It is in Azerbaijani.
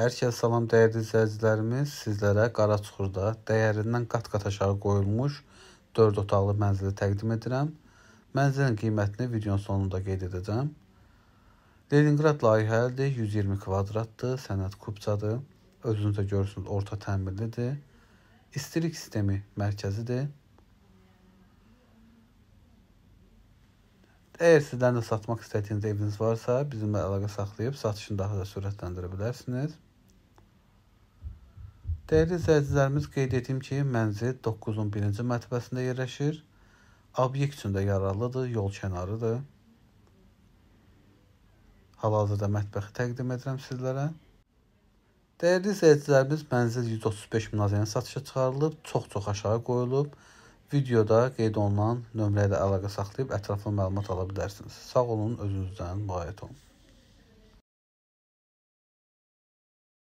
Hər kəsə salam dəyərli izləyicilərimiz. Sizlərə Qaraçuxurda dəyərindən qat-qat aşağı qoyulmuş 4 otaqlı mənzili təqdim edirəm. Mənzilin qiymətini videonun sonunda qeyd edəcəm. Leningrad layihəlidir, 120 kvadratdır, sənəd kupçadır. Özünüz də görürsünüz, orta təmirlidir. İstilik sistemi mərkəzidir. Əgər sizdən də satmaq istədiyiniz eviniz varsa, bizimlə əlaqə saxlayıb satışını daha da sürətləndirə bilərsiniz. Dəyərli izləyicilərimiz, qeyd etdim ki, mənzil 9-un 1-ci mərtəbəsində yerləşir. Obyekt üçün də yararlıdır, yol kənarıdır. Hal-hazırda mətbəxi təqdim edirəm sizlərə. Dəyərli izləyicilərimiz, mənzil 135 min azərbaycan satışa çıxarılıb, çox-çox aşağı qoyulub. Videoda qeyd olunan nömrə ilə əlaqə saxlayıb ətraflı məlumat ala bilərsiniz. Sağ olun, özünüzdən müayət olun.